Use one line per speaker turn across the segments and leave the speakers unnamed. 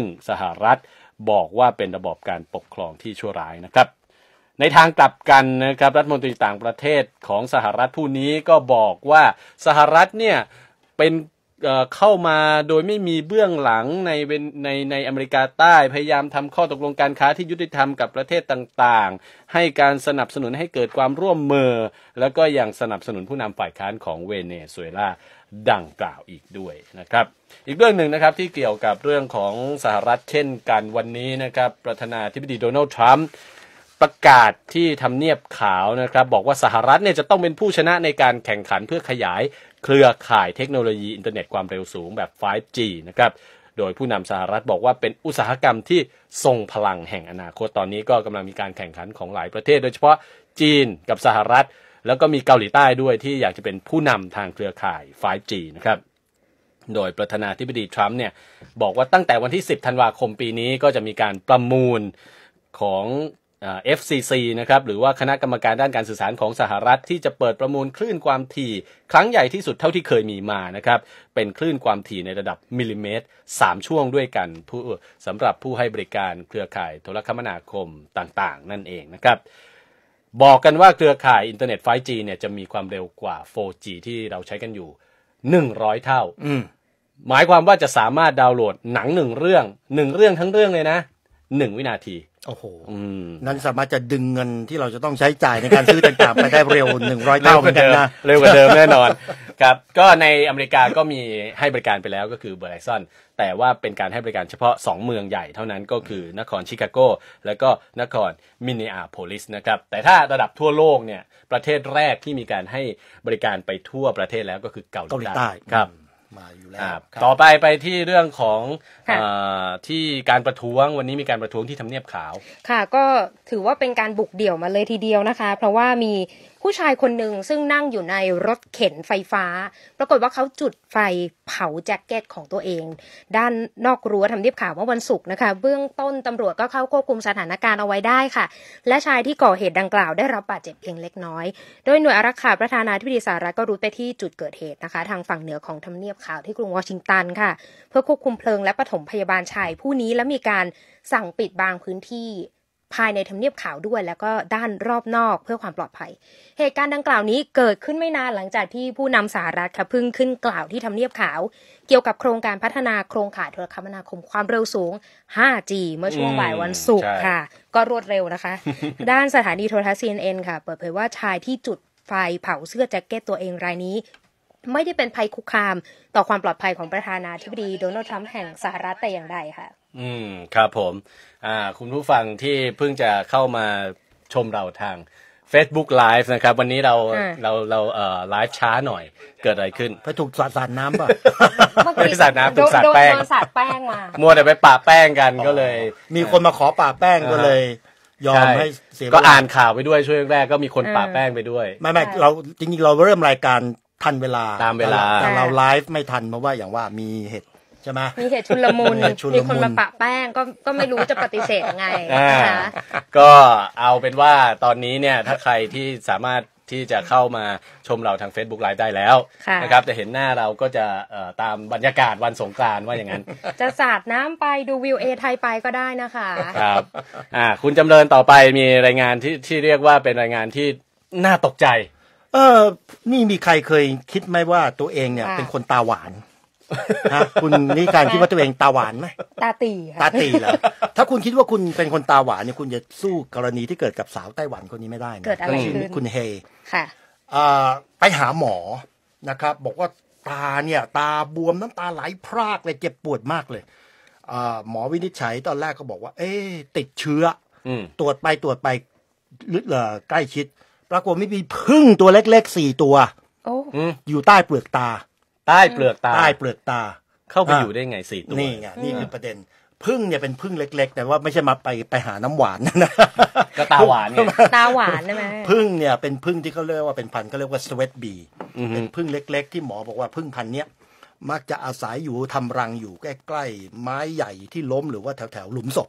ซึ่งสหรัฐบอกว่าเป็นระบอบการปกครองที่ชั่วร้ายนะครับในทางกลับกันนะครับรัฐมนตรีต่างประเทศของสหรัฐผู้นี้ก็บอกว่าสหรัฐเนี่ยเป็นเข้ามาโดยไม่มีเบื้องหลังในในในอเมริกาใต้พยายามทำข้อตกลงการค้าที่ยุติธรรมกับประเทศต่างๆ ให้การสนับสนุนให้เกิดความร่วมมือ แล้วก็อย่างสนับสนุนผู้นำฝ่ายค้านของเวเนซุเอลาดังกล่าวอีกด้วยนะครับ อีกเรื่องหนึ่งนะครับที่เกี่ยวกับเรื่องของสหรัฐเช่นกันวันนี้นะครับ ประธานาธิบดีโดนัลด์ทรัมป์ประกาศที่ทำเนียบขาวนะครับบอกว่าสหรัฐเนี่ยจะต้องเป็นผู้ชนะในการแข่งขันเพื่อขยายเครือข่ายเทคโนโลยีอินเทอร์เน็ตความเร็วสูงแบบ 5G นะครับโดยผู้นำสหรัฐบอกว่าเป็นอุตสาหกรรมที่ทรงพลังแห่งอนาคตตอนนี้ก็กำลังมีการแข่งขันของหลายประเทศ โดยเฉพาะจีนกับสหรัฐแล้วก็มีเกาหลีใต้ด้วยที่อยากจะเป็นผู้นำทางเครือข่าย 5G นะครับ โดยประธานาธิบดีทรัมป์เนี่ยบอกว่าตั้งแต่วันที่ 10 ธันวาคมปีนี้ ก็จะมีการประมูลของเอฟซีซีนะครับหรือว่าคณะกรรมการด้านการสื่อสารของสหรัฐ ที่จะเปิดประมูลคลื่นความถี่ ครั้งใหญ่ที่สุดเท่าที่เคยมีมานะครับ เป็นคลื่นความถี่ในระดับมิลลิเมตร 3 ช่วงด้วยกันผู้สำหรับผู้ให้บริการเครือข่าย โทรคมนาคมต่างๆ นั่นเองนะครับบอกกันว่าเครือข่ายอินเทอร์เน็ต 5G เนี่ย จะมีความเร็วกว่า 4G ที่เราใช้กันอยู่ 100 เท่าหมายความว่าจะสามารถดาวน์โหลดหนังหนึ่งเรื่อง
หนึ่งเรื่องทั้งเรื่องเลยนะหนึ่งวินาที โอ้โหนั้นสามารถจะดึงเงินที่เราจะต้องใช้จ่ายในการซื้อต่างๆ ไปได้เร็วหนึ่งร้อยเท่าเหมือนกันนะ เร็วกว่าเดิมแน่นอนครับ
ก็ในอเมริกาก็มีให้บริการไปแล้วก็คือเบอร์ไรซอนแต่ว่าเป็นการให้บริการเฉพาะ 2 เมืองใหญ่ เท่านั้นก็คือ นครชิคาโกและก็นครมินเนอาโพลิสนะครับแต่ถ้าระดับทั่วโลกเนี่ยประเทศแรกที่มีการให้บริการไปทั่วประเทศแล้วก็คือเกาหลีใต้ครับ มาอยู่แล้วต่อไปไปที่เรื่องของอที่การประท้วงวันนี้มีการประท้วงที่ทำเนียบขาว
ค่ะก็ถือว่าเป็นการบุกเดี่ยวมาเลยทีเดียวนะคะ เพราะว่ามีผู้ชายคนหนึ่งซึ่งนั่งอยู่ในรถเข็นไฟฟ้า ปรากฏว่าเขาจุดไฟเผาแจ็คเก็ตของตัวเอง ด้านนอกรั้วทำเนียบข่าวเมื่อวันศุกร์นะคะเบื้องต้นตำรวจก็เข้าควบคุมสถานการณ์เอาไว้ได้ค่ะ และชายที่ก่อเหตุดังกล่าวได้รับบาดเจ็บเพียงเล็กน้อย โดยหน่วยอารักขาประธานาธิบดีสหรัฐก็รุดไปที่จุดเกิดเหตุนะคะทางฝั่งเหนือของทำเนียบข่าวที่กรุงวอชิงตันค่ะเพื่อควบคุมเพลิงและปฐมพยาบาลชายผู้นี้และมีการสั่งปิดบางพื้นที่ภายในทำเนียบขาวด้วยแล้วก็ด้านรอบนอกเพื่อความปลอดภัย เหตุการณ์ดังกล่าวนี้เกิดขึ้นไม่นานหลังจากที่ผู้นำสหรัฐค่ะพึ่งขึ้นกล่าวที่ทำเนียบขาว เกี่ยวกับโครงการพัฒนาโครงข่ายโทรคมนาคมความเร็วสูง 5G เมื่อช่วงบ่ายวันศุกร์ค่ะ ก็รวดเร็วนะคะ ด้านสถานีโทรทัศน์ CNN ค่ะ เปิดเผยว่าชายที่จุดไฟเผาเสื้อแจ็คเก็ตตัวเองรายนี้ ไม่ได้เป็นภัยคุกคามต่อความปลอดภัยของประธานาธิบดีโดนัลด์ทรัมป์แห่งสหรัฐแต่อย่างใดค่ะ
อืมครับผมอ่าคุณผู้ฟังที่เพิ่งจะเข้ามาชมเราทาง Facebook Live นะครับ วันนี้เราเราเราเอ่อไลฟ์ช้าหน่อย เกิดอะไรขึ้นไปถูกสาดสาดน้ำป่ะ
ไปสาดน้ำถูกสาดนแป้งโดนสาดแป้งมาม
ัวแต่ไปปาแป้งกันก็เลย มีคนมาขอป่าแป้งก็เลย ยอมให้เสียก็อ่านข่าวไป
ด้วยช่วงแรกก็มีคนปาแป้งไปด้วยไม่ไม่เราจริงๆเราเริ่มรายการทันเวลาตามเวลาแต่แต่เราไลฟ์ไม่ทันเพราะว่าอย่างว่ามีเหตุช่ไหมมี
เหตุชุลมุน มีคนมาปะแป้ง ก็ก็ไม่รู้จะปฏิเสธไงนะคะ
ก็เอาเป็นว่าตอน
นี้เนี่ยถ้าใครที่สามารถที่จะเข้ามาชมเราทาง Facebook Live ได้แล้วนะครับจะเห็นหน้าเราก็จะตามบรรยากาศวันสงกรานว่าอย่างนั้น
จะสาดน้ำไปดูวิวเอไทยไปก็ได้นะคะค
รับอ่าคุณจำเริญต่อไปมีรายงานที่ที่เรียก
ว่าเป็นรายงานที่น่าตกใจ เออนี่มีใครเคยคิดไหมว่าตัวเองเนี่ยเป็นคนตาหวานฮะคุณนี่การคิดว่าตัวเองตาหวานไหม
ตาตีค่ะตาตีเหรอ
ถ้าคุณคิดว่าคุณเป็นคนตาหวานเนี่ยคุณจะสู้กรณีที่เกิดกับสาวไต้หวันคนนี้ไม่ได้ นะเกิดอะไรขึ้นคุณเฮ ค่ะไปหาหมอนะครับบอกว่าตาเนี่ย ตาบวมน้ำตาไหลพรากเลยเจ็บปวดมากเลยอหมอวินิจฉัยตอนแรกก็บอกว่า เอ๊ติดเชื้อตรวจไปตรวจไปลึกเออใกล้ชิดปรากฏไม่มีพึ่งตัวเล็กๆสี่ตัวออยู่ใต้เปลือกตาใต้เปลือกตาใต้เปลือกตาเข้าไปอยู่ได้ไงสี่ตัวนี่ไงนี่คือประเด็นพึ่งเนี่ยเป็นพึ่งเล็ก ๆ แต่ว่าไม่ใช่มาไปไปหาน้ำหวานนะก็ตาหวานเนี่ยตาหวานใช่ไหมพึ่งเนี่ยเป็นพึ่งที่เขาเรียกว่าเป็นพันธุ์ก็เรียกว่าสวีตบีเป็นพึ่งเล็ก ๆ ที่หมอบอกว่าพึ่งพันธุ์เนี้ยมักจะอาศัยอยู่ทำรังอยู่ใกล้ๆไม้ใหญ่ที่ล้มหรือว่าแถวๆหลุมศพ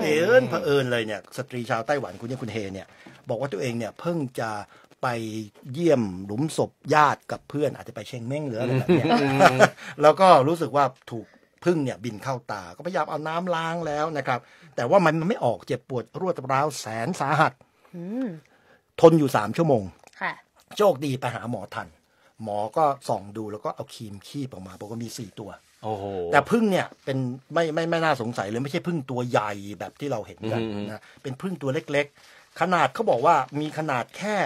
เอิญเผอิญเลยเนี่ยสตรีชาวไต้หวันคุณเนี่ยคุณเฮเนี่ย บอกว่าตัวเองเนี่ยเพิ่งจะไปเยี่ยมหลุมศพญาติกับเพื่อนอาจจะไปเชงเม้งหรืออะไรแบบนี้แล้วก็รู้สึกว่าถูกพึ่งเนี่ยบินเข้าตาก็พยายามเอาน้ำล้างแล้วนะครับ แต่ว่ามันไม่ออกเจ็บปวดรวดร้าวแสนสาหัสทนอยู่สามชั่วโมงโชคดีไปหาหมอทัน หมอก็ส่องดูแล้วก็เอาครีมขี้ออกมาบอกว่ามีสี่ตัวแต่พึ่งเนี่ยเป็นไม่ไม่ไม่น่าสงสัยเลยไม่ใช่พึ่งตัวใหญ่แบบที่เราเห็นกันนะเป็นพึ่งตัวเล็กๆ ขนาดเขาบอกว่ามีขนาดแค่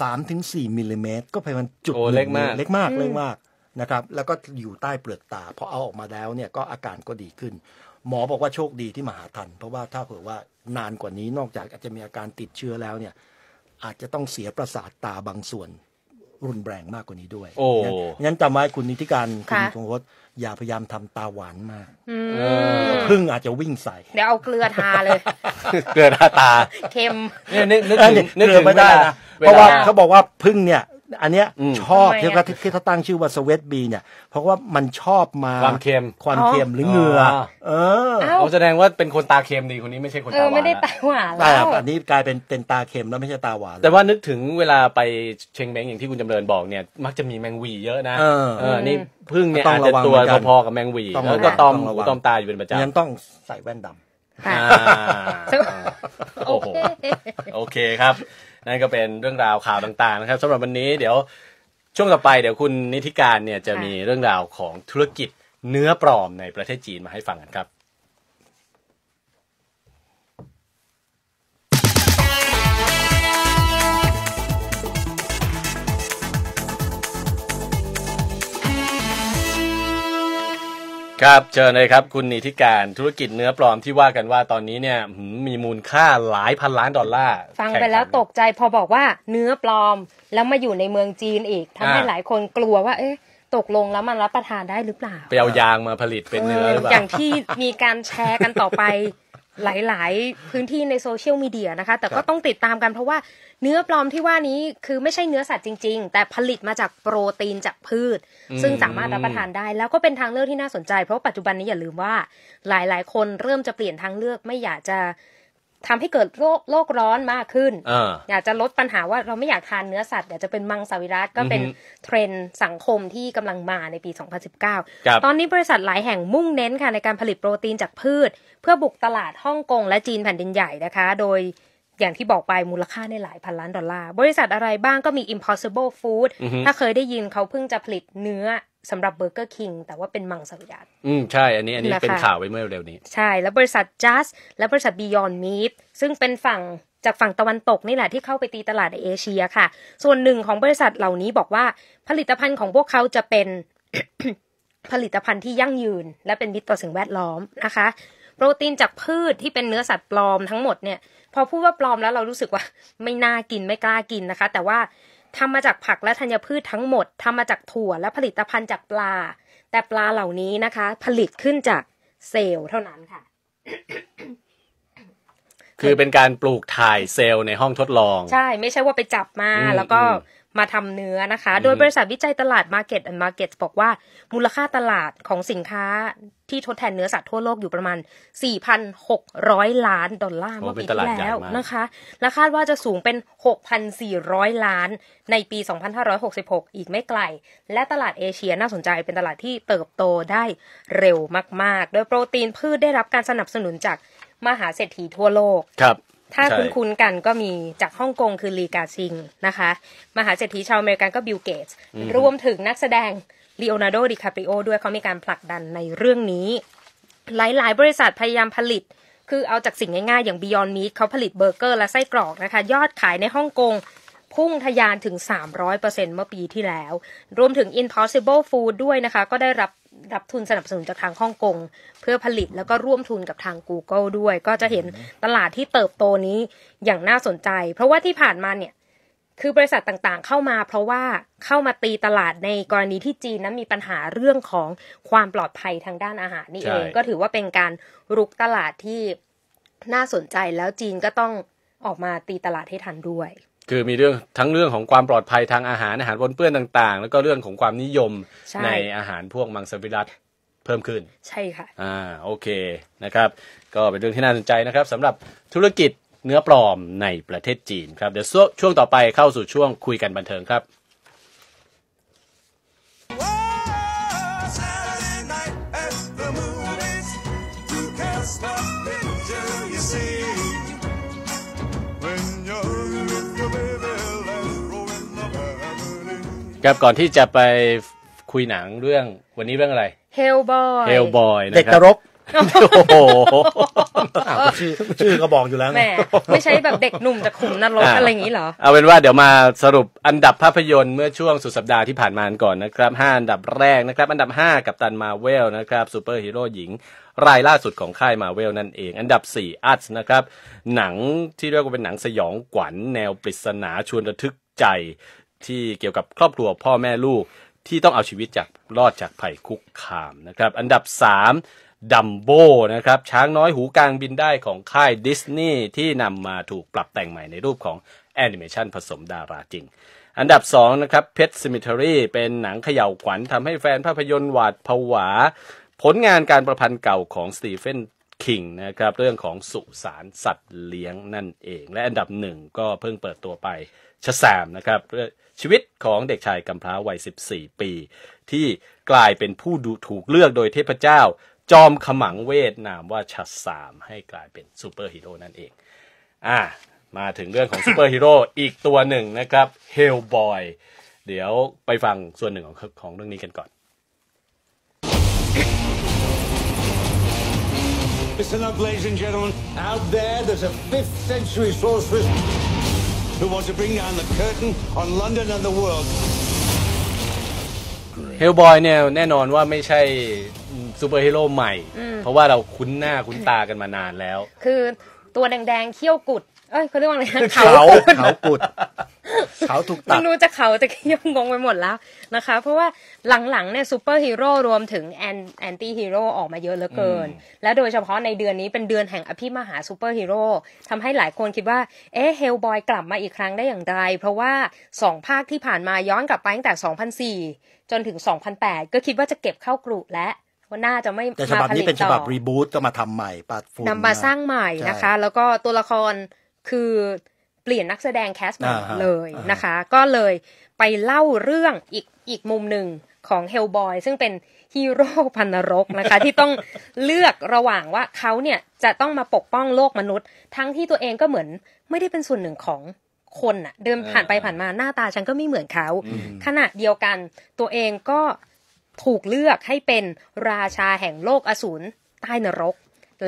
สามถึงสี่มิลลิเมตรก็เปันจุดเล็กมาก เล็กมากเล็กมากนะครับ แล้วก็อยู่ใต้เปลือกตาพอเอาออกมาแล้วเนี่ยก็อาการก็ดีขึ้น หมอบอกว่าโชคดีที่มาหาทัน เพราะว่าถ้าเผื่อว่านานกว่านี้นอกจากอาจจะมีอาการติดเชื้อแล้วเนี่ย อาจจะต้องเสียประสาทตาบางส่วนรุนแรงมากกว่านี้ด้วยโอ้งั้นจำไว้คุณนิติการคุณคงพศอย่าพยายามทำตาหวานมากพึ่งอาจจะวิ่งใส่
เดี๋ยวเอาเกลือทาเลยเกลือทาตาเค็มเนี่ยนึกนึก
ถึงนึกถึงไม่ได้เพราะว่าเขาบอกว่าพึ่งเนี่ย อันเนี้ยชอบที่เขาที่เขาตั้งชื่อว่าสววตบี เนี่ยเพราะว่ามันชอบมาความเค็มความเค็มหรือเงือเออเอาแสดงว่าเป็นคนตาเค็มดีคนนี้ไม่ใช่คนตาหวานไม่ได้ต
าหวานแล้วอัน
นี้กลายเป็นเป็นตาเค็ม
แล้วไม่ใช่ตาหวานแต่ว่านึกถึงเวลาไปเชงเม้งอย่างที่คุณจำเริญบอกเนี่ยมักจะมีแมงวีเยอะนะเออนี่พึ่งเนี่ยอาจจะตัวพอๆกับแมงวีแล้วก็ตอมตอมตาอยู่เป็นประจำยัง
ต้องใส่แว่นดำ
โอเคครับนั่นก็เป็นเรื่องราวข่าวต่างๆนะครับสำหรับวันนี้เดี๋ยวช่วงต่อไปเดี๋ยวคุณนิติการเนี่ยจะมีเรื่องราวของธุรกิจเนื้อปลอมในประเทศจีนมาให้ฟังกันครับครับเชิญเลยครับคุณนิธิการธุรกิจเนื้อปลอมที่ว่ากันว่าตอนนี้เนี่ยมีมูลค่าหลายพันล้านดอลลาร์ฟังไปแล้ว
ตกใจพอบอกว่าเนื้อปลอมแล้วมาอยู่ในเมืองจีนอีกทำให้หลายคนกลัวว่า เอ๊ะตกลงแล้วมันรับประทานได้หรือเปล่า
ไปเอายางมาผลิตเป็นเนื้อหรือเปล่าอย่างที่
มีการแชร์กันต่อไปหลายๆ พื้นที่ในโซเชียลมีเดียนะคะ แต่ก็ต้องติดตามกันเพราะว่า เนื้อปลอมที่ว่านี้คือไม่ใช่เนื้อสัตว์จริงๆ แต่ผลิตมาจากโปรตีนจากพืช ซึ่งสามารถรับประทานได้ แล้วก็เป็นทางเลือกที่น่าสนใจ เพราะปัจจุบันนี้อย่าลืมว่าหลายๆ คนเริ่มจะเปลี่ยนทางเลือกไม่อยากจะทำให้เกิดโรคโลกร้อนมากขึ้นออยากจะลดปัญหาว่าเราไม่อยากทานเนื้อสัตว์อยากจะเป็นมังสวิรัตก็เป็นเทรนด์สังคมที่กำลังมาในปี 2019 ตอนนี้บริษัทหลายแห่งมุ่งเน้นค่ะในการผลิตโปรตีนจากพืช เพื่อบุกตลาดฮ่องกงและจีนแผ่นดินใหญ่นะคะ โดยอย่างที่บอกไปมูลค่าในหลายพันล้านดอลลาร์บริษัทอะไรบ้างก็มี Impossible Food ถ้าเคยได้ยินเขาเพิ่งจะผลิตเนื้อสำหรับเบอร์เกอร์คิงแต่ว่าเป็นมังสวิรัต
อืมใช่ อันนี้อันนี้เป็นข่าวไว้เมื่อเร็วนี้
ใช่ แล้วบริษัท Just และบริษัท Beyond Meat ซึ่งเป็นฝั่งจากฝั่งตะวันตกนี่แหละที่เข้าไปตีตลาดในเอเชียค่ะ ส่วนหนึ่งของบริษัทเหล่านี้บอกว่า ผลิตภัณฑ์ของพวกเขาจะเป็นผลิตภัณฑ์ที่ยั่งยืนและเป็นมิตรต่อสิ่งแวดล้อมนะคะ โปรตีนจากพืชที่เป็นเนื้อสัตว์ปลอมทั้งหมดเนี่ย พอพูดว่าปลอมแล้วเรารู้สึกว่า ไม่น่ากินไม่กล้ากินนะคะ แต่ว่าทำมาจากผักและธัญพืชทั้งหมด ทำมาจากถั่วและผลิตภัณฑ์จากปลา แต่ปลาเหล่านี้นะคะ ผลิตขึ้นจากเซลล์เท่านั้นค่ะ
คือเป็นการปลูกถ่ายเซลล์ในห้องทดลอง ใช
่ไม่ใช่ว่าไปจับมาแล้วก็มาทำเนื้อนะคะ โดยบริษัทวิจัยตลาด Market and Market บอกว่ามูลค่าตลาดของสินค้าที่ทดแทนเนื้อสัตว์ทั่วโลกอยู่ประมาณ 4,600 ล้านดอลลาร์เมื่อปีที่แล้วนะคะและคาดว่าจะสูงเป็น 6,400 ล้านในปี 2566 อีกไม่ไกล และตลาดเอเชียน่าสนใจเป็นตลาดที่เติบโตได้เร็วมาก ๆ โดยโปรตีนพืชได้รับการสนับสนุนจากมหาเศรษฐีทั่วโลก
ครับถ้าคุ้นคุ้น
กันก็มีจากฮ่องกงคือลีกาซิงนะคะ มหาเศรษฐีชาวอเมริกันก็บิลเกตรวมถึงนักแสดงลีโอนาร์โดดิคาปริโอด้วยเขามีการผลักดันในเรื่องนี้ หลายๆ บริษัทพยายามผลิต คือเอาจากสิ่งง่ายๆอย่าง Beyond Meat เขาผลิตเบอร์เกอร์และไส้กรอกนะคะยอดขายในฮ่องกงพุ่งทะยานถึง 300%เมื่อปีที่แล้ว รวมถึง Impossible Food ด้วยนะคะ ก็ได้รับรับทุนสนับสนุนจากทางฮ่องกง เพื่อผลิตแล้วก็ร่วมทุนกับทาง Google ด้วย ก็จะเห็นตลาดที่เติบโตนี้อย่างน่าสนใจ เพราะว่าที่ผ่านมาเนี่ยคือบริษัทต่างๆเข้ามา เพราะว่าเข้ามาตีตลาดในกรณีที่จีนนั้นมีปัญหาเรื่องของความปลอดภัยทางด้านอาหารนี่เองก็ถือว่าเป็นการรุกตลาดที่น่าสนใจแล้วจีนก็ต้องออกมาตีตลาดให้ทันด้วย
คือมีเรื่องทั้งเรื่องของความปลอดภัยทางอาหารอาหารปนเปื้อนต่าง ๆ แล้วก็เรื่องของความนิยมใในอาหารพวกมังสวิรัตเพิ่มขึ้นใช่ค่ะอ่าโอเคนะครับ ก็เป็นเรื่องที่น่าสนใจนะครับสำหรับธุรกิจเนื้อปลอมในประเทศจีนครับเดี๋ยวช่วงต่อไปเข้าสู่ช่วงคุยกันบันเทิงครับครับก่อนที่จะไปคุยหนังเรื่องวันนี้เรื่องอะไร
เฮลบอยเฮลบ
อยเด็กตรัรกโอ้โหชื่อก็บอกอยู่แล้วแม่ ไม่ใช
่แบบเด็กหนุ่มจต่ขุมนรกอะอะไรอย่างนี้เหรอ
เอาเป็นว่าเดี๋ยวมาสรุปอันดับภาพยนตร์เมื่อช่วงสุดสัปดาห์ที่ผ่านมาก่อนนะครับห้าอันดับแรกนะครับ อันดับห้ากับตันมาเวลนะครับซูเปอร์ฮีโร่หญิงรายล่าสุดของค่ายมาเวลนั่นเองอันดับสี่อัตนะครับ หนังที่เรียกว่าเป็นหนังสยองขวัญแนวปริศนาชวนระทึกใจที่เกี่ยวกับครอบครัวพ่อแม่ลูกที่ต้องเอาชีวิตจากรอดจากภัยคุกคามนะครับอันดับ3ดัมโบนะครับช้างน้อยหูกลางบินได้ของค่ายดิสนีย์ที่นำมาถูกปรับแต่งใหม่ในรูปของแอนิเมชันผสมดาราจริง อันดับ2นะครับ Pet Cemetery เป็นหนังเขย่าวขวัญทำให้แฟนภาพยนตร์หวาดผวา ผลงานการประพันธ์เก่าของสตีเฟนคิงนะครับเรื่องของสุสานสัตว์เลี้ยงนั่นเอง และอันดับหนึ่งก็เพิ่งเปิดตัวไปชะแซมนะครับเรื่องชีวิตของเด็กชายกำพร้าวัย 14 ปี ที่กลายเป็นผู้ดูถูกเลือกโดยเทพเจ้า จอมขมังเวทนามว่าชัสามให้กลายเป็นซูเปอร์ฮีโร่นั่นเอง อ่ามาถึงเรื่องของซูเปอร์ฮีโร่ อีกตัวหนึ่งนะครับเฮลบอยเดี๋ยวไปฟังส่วนหนึ่งของของเรื่องน
ี้กันก่อน Listen up, ladies and gentlemen. Out there, there's a f i f t h century sorceress who wants to bring down the curtain on London and the world.
เฮลบอยเนี่ยแน่นอนว่าไม่ใช่ ซูเปอร์ฮีโร่ใหม่ เพราะว่าเราคุ้นหน้าคุ้นตากันมานานแล้ว
คือตัวแดงๆเขี้ยวกุดเอ้ยเขาเรียกว่าอะไรนะเขาเข
าปุดเขาถูกตัดไม่รู้
จะเขาะต่กยังงงไปหมดแล้วนะคะ เพราะว่าหลังๆเนี่ยซูเปอร์ฮีโร่รวมถึงแอนแอนตี้ฮีโร่ออกมาเยอะเหลือเกิน และโดยเฉพาะในเดือนนี้เป็นเดือนแห่งอภิมหาซูเปอร์ฮีโร่ทำให้หลายคนคิดว่า เอ๊ะเฮลบอย กลับมาอีกครั้งได้อย่างไร เพราะว่าสองภาคที่ผ่านมาย้อนกลับไปตั้งแต่2004จนถึง2008ก็คิดว่าจะเก็บเข้ากรุและว่าน่าจะไม่มาต่อแต่ฉบับนี้เป็นฉบับ
รีบูตก็มาทำใหม่ปัดฝุ่นนำมาสร้างใหม่นะคะ แล้ว
ก็ตัวละครคือเปลี่ยนนักแสดงแคสต์ใหม่เลยนะคะ ก็เลยไปเล่าเรื่องอีกอีกมุมหนึ่งของเฮลบอยซึ่งเป็นฮีโร่พันนรกนะคะ ที่ต้องเลือกระหว่างว่าเขาเนี่ยจะต้องมาปกป้องโลกมนุษย์ ทั้งที่ตัวเองก็เหมือนไม่ได้เป็นส่วนหนึ่งของคนอะเดินผ่านไปผ่านมาหน้าตาฉันก็ไม่เหมือนเขาขณะเดียวกัน ตัวเองก็ถูกเลือกให้เป็นราชาแห่งโลกอสูรใต้นรก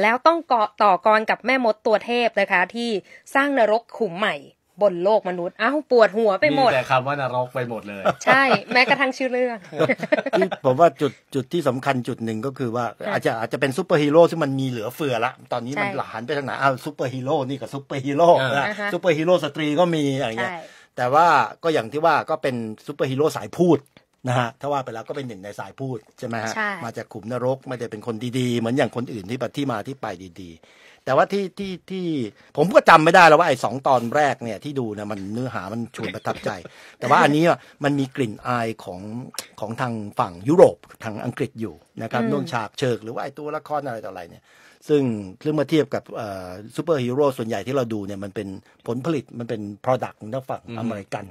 แล้วต้องเกาะต่อกรกับแม่มดตัวเทพ นะคะ ที่สร้างนรกขุมใหม่ บนโลกมนุษย์อ้าวปวดหัวไปหมดมแต่
คำว่านรกไปหมดเลย
ใช่แม้กระทั่งชื่อเรื่อง
ที่ผมว่าจุดจุดที่สำคัญจุดหนึ่งก็คือว่าอาจจะอาจจะเป็นซูเปอร์ฮีโร่ซึ่งมันมีเหลือเฟือละตอนนี้มันหลานไปทางไหนอ้าวซูเปอร์ฮีโร่นี่กับซูเปอร์ฮีโร่ซูเปอร์ฮีโร่สตรีก็มีอะไรเงี้ยแต่ว่าก็อย่างที่ว่าก็เป็นซูเปอร์ฮีโร่สายพูดนะฮะถ้าว่าไปแล้วก็เป็นหนึ่งในสายพูด ใช่ไหมฮะมาจากขุมนรก ไม่ได้เป็นคนดี ๆ เหมือนอย่างคนอื่นที่ปที่มาที่ไปดีๆ แต่ว่าที่ที่ที่ผมก็จำไม่ได้แล้วว่าไอ้สองตอนแรกเนี่ยที่ดูนะมันเนื้อหา มันชวนประทับใจ แต่ว่าอันนี้มันมีกลิ่นอายของของทางฝั่งยุโรป ทางอังกฤษอยู่นะครับนุ่นงฉากเชิก หรือว่าไอ้ตัวละครอะไรต่ออะไรเนี่ยซึ่งเรื่องมาเทียบกับซูเปอร์ฮีโร่ส่วนใหญ่ที่เราดูเนี่ย มันเป็นผลผลิตมันเป็น Product ของทางฝั่งอเมริกัน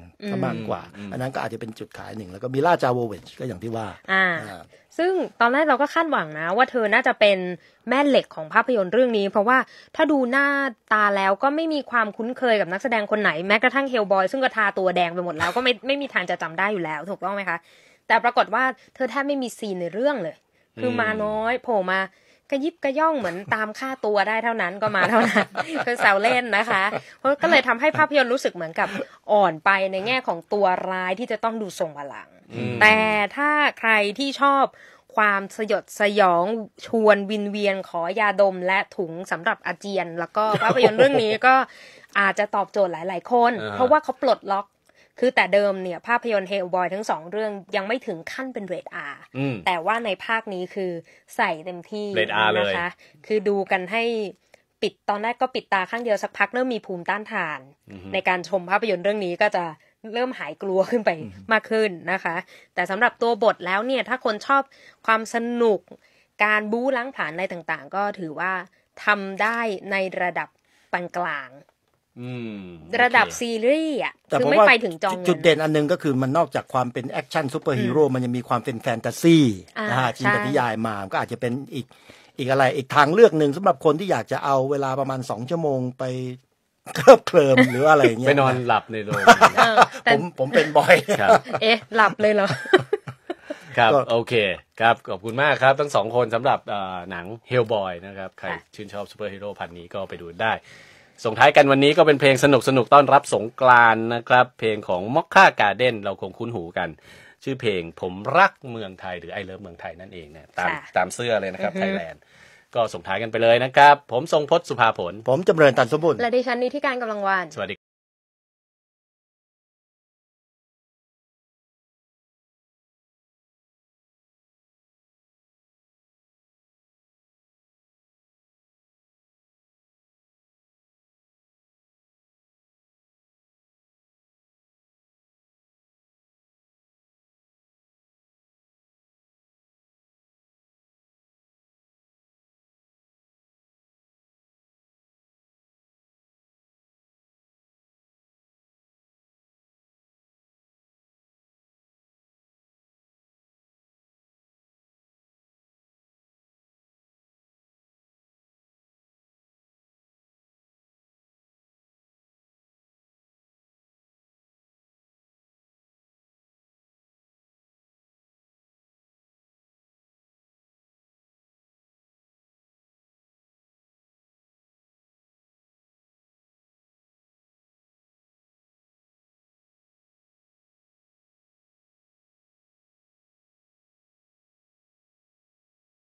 มากกว่า อันนั้นก็อาจจะเป็นจุดขายหนึ่ง แล้วก็มิล่าจาโวเวชก็อย่างที่ว่า
ซึ่งตอนแรกเราก็คาดหวังนะว่าเธอน่าจะเป็นแม่เหล็กของภาพยนตร์เรื่องนี้ เพราะว่าถ้าดูหน้าตาแล้วก็ไม่มีความคุ้นเคยกับนักแสดงคนไหนแม้กระทั่งเฮลบอยซึ่งก็ทาตัวแดงไปหมดแล้วก็ไม่ไม่มีทางจะจำได้อยู่แล้วถูกต้องไหมคะ แต่ปรากฏว่าเธอแทบไม่มีซีนในเรื่องเลย
คือมาน้อ
ย โผล่มากระยิบกระย่องเหมือนตามค่าตัวได้เท่านั้นก็มาเท่านั้นคือแซวเล่นนะคะ เพราะก็เลยทำให้ภาพยนตร์รู้สึกเหมือนกับอ่อนไปในแง่ของตัวร้ายที่จะต้องดูทรงพลัง แต่ถ้าใครที่ชอบความสยดสยอง ชวนวินเวียนขอยาดมและถุงสำหรับอาเจียน แล้วก็ภาพยนตร์เรื่องนี้ก็อาจจะตอบโจทย์หลาย ๆ คนเพราะว่าเขาปลดล็อกคือแต่เดิมเนี่ยภาพยนตร์เฮลบอยทั้งสองเรื่องยังไม่ถึงขั้นเป็นเรดอาแต่ว่าในภาคนี้คือใส่เต็มที่เรดอาเลยนะคะ คือดูกันให้ปิดตอนแรกก็ปิดตาข้างเดียวสักพักเริ่มมีภูมิต้านทาน ในการชมภาพยนตร์เรื่องนี้ก็จะเริ่มหายกลัวขึ้นไปมากขึ้นนะคะ แต่สำหรับตัวบทแล้วเนี่ยถ้าคนชอบความสนุกการบู๊ล้างผลาญอะไรต่างๆ ก็ถือว่าทำได้ในระดับปานกลางระดับซีรีส์อ่ะคือไม่ไปถึงจอง จุด
เด่นอันนึงก็คือมันนอกจากความเป็นแอคชั่นซูเปอร์ฮีโร่มันยังมีความเป็นแฟนตาซีนะฮะจินตนิยายมา ก็อาจจะเป็นอีกอีกอะไร อีกทางเลือกหนึ่งสำหรับคนที่อยากจะเอาเวลาประมาณสองชั่วโมงไปเคลิบเคลิมหรืออะไรเงี้ยไปนอนห
ลับในโรง
ผมผมเป็นบอยเอ๊ะ หลับเลยเหรอ
ครับโอเค ครับขอบคุณมากครับทั้งสองคนสำหรับหนังเฮลบอยนะครับ ใครชื่นชอบซูเปอร์ฮีโร่พันนี้ก็ไปดูได้ส่งท้ายกันวันนี้ก็เป็นเพลงสนุกสนุกต้อนรับสงกรานนะครับ เพลงของมอกค่าการเด้นเราคงคุ้นหูกัน ชื่อเพลงผมรักเมืองไทย หรือไอเลิฟเมืองไทยนั่นเองเนี่ยตามตามเสื้อเลยนะครับไทยแลนด์ก็ส่งท้ายกันไปเลยนะ
ครับ ผมทรงพศสุภาผล ผมจำเริญตันสมบุญ
และดิฉันนิธิการกำลังวาน
สวัสดี